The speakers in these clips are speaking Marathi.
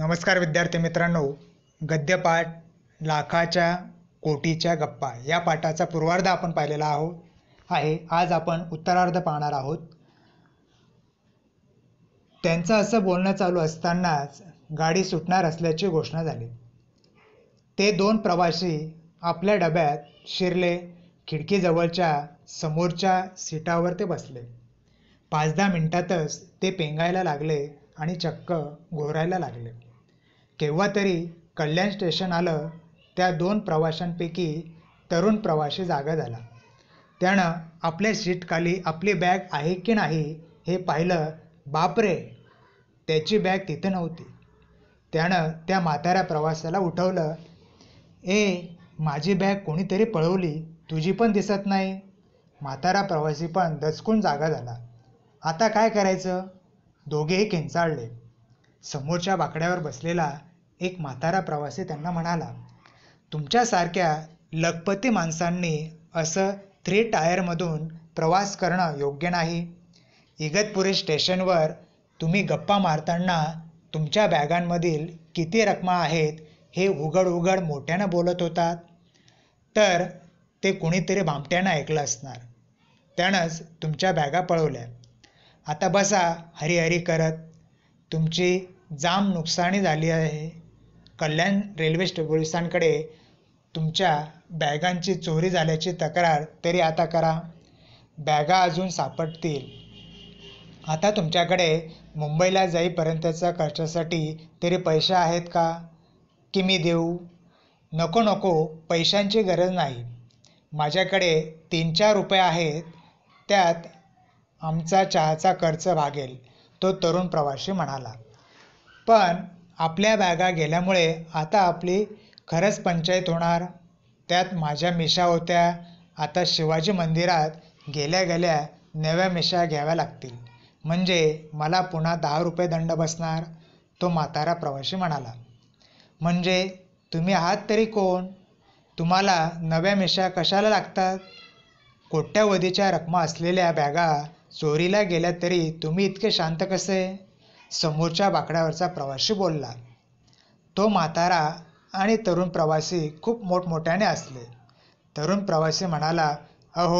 नमस्कार विद्यार्थी मित्रांनो गद्यपाठ लाखाच्या कोटीच्या गप्पा या पाठाचा पूर्वार्ध आपण पाहिलेला आहोत आहे आज आपण उत्तरार्ध पाहणार आहोत त्यांचं असं बोलणं चालू असतानाच गाडी सुटणार असल्याची घोषणा झाली ते दोन प्रवासी आपल्या डब्यात शिरले खिडकीजवळच्या समोरच्या सीटावर ते बसले पाच दहा मिनिटातच ते पेंगायला लागले आणि चक्क घोरायला लागले केव्हा तरी कल्याण स्टेशन आलं त्या दोन प्रवाशांपैकी तरुण प्रवाशी जागा झाला त्यानं आपल्या सीटखाली आपली बॅग आहे की नाही हे पाहिलं बापरे त्याची बॅग तिथे नव्हती त्यानं त्या म्हाताऱ्या प्रवासाला उठवलं ए माझी बॅग कोणीतरी पळवली तुझी पण दिसत नाही म्हातारा प्रवासी पण दचकून जागा झाला आता काय करायचं दोघेही किंचाळले समोरच्या बाकड्यावर बसलेला एक म्हातारा प्रवासी त्यांना म्हणाला तुमच्यासारख्या लखपती माणसांनी असं थ्री टायरमधून प्रवास करणं योग्य नाही इगतपुरी स्टेशनवर तुम्ही गप्पा मारताना तुमच्या बॅगांमधील किती रकमा आहेत हे उघड उघड मोठ्यानं बोलत होतात तर ते कोणीतरी भामट्यानं ऐकलं असणार त्यानंच तुमच्या बॅगा पळवल्या आता बसा हरी हरी करत तुमची जाम नुकसानी झाली आहे कल्याण रेल्वे पोलिसांकडे तुमच्या बॅगांची चोरी झाल्याची तक्रार तरी आता करा बॅगा अजून सापडतील आता तुमच्याकडे मुंबईला जाईपर्यंतच्या खर्चासाठी तरी पैसे आहेत का की मी देऊ नको नको पैशांची गरज नाही माझ्याकडे तीन चार रुपये आहेत त्यात आमचा चहाचा खर्च भागेल तो तरुण प्रवाशी म्हणाला पण आपल्या बॅगा गेल्यामुळे आता आपली खरंच पंचायत होणार त्यात माझ्या मिशा होत्या आता शिवाजी मंदिरात गेल्या गेल्या नव्या मिशा घ्याव्या लागतील म्हणजे मला पुन्हा दहा रुपये दंड बसणार तो म्हातारा प्रवाशी म्हणाला म्हणजे तुम्ही आहात तरी कोण तुम्हाला नव्या मिशा कशाला लागतात कोट्यावधीच्या रकमा असलेल्या बॅगा चोरीला गेल्या तरी तुम्ही इतके शांत कसे समोरच्या बाकड्यावरचा प्रवाशी बोलला तो म्हातारा आणि तरुण प्रवासी खूप मोठमोठ्याने असले तरुण प्रवासी म्हणाला अहो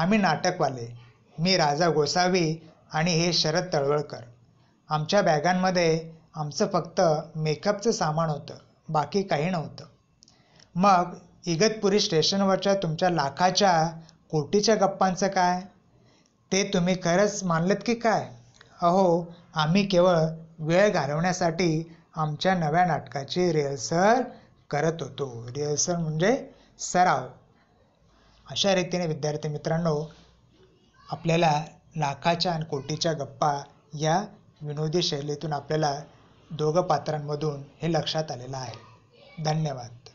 आम्ही नाटकवाले मी राजा गोसावी आणि हे शरद तळवळकर आमच्या बॅगांमध्ये आमचं फक्त मेकअपचं सामान होतं बाकी काही नव्हतं मग इगतपुरी स्टेशनवरच्या तुमच्या लाखाच्या कोटीच्या गप्पांचं काय ते तुम्ही खरंच मानलेत की काय अहो आम्ही केवळ वेळ घालवण्यासाठी आमच्या नव्या नाटकाची रिहर्सल करत होतो रिहर्सल म्हणजे सराव अशा रीतीने विद्यार्थी मित्रांनो आपल्याला लाखाच्या आणि कोटीच्या गप्पा या विनोदी शैलीतून आपल्याला दोघं पात्रांमधून हे लक्षात आलेलं आहे धन्यवाद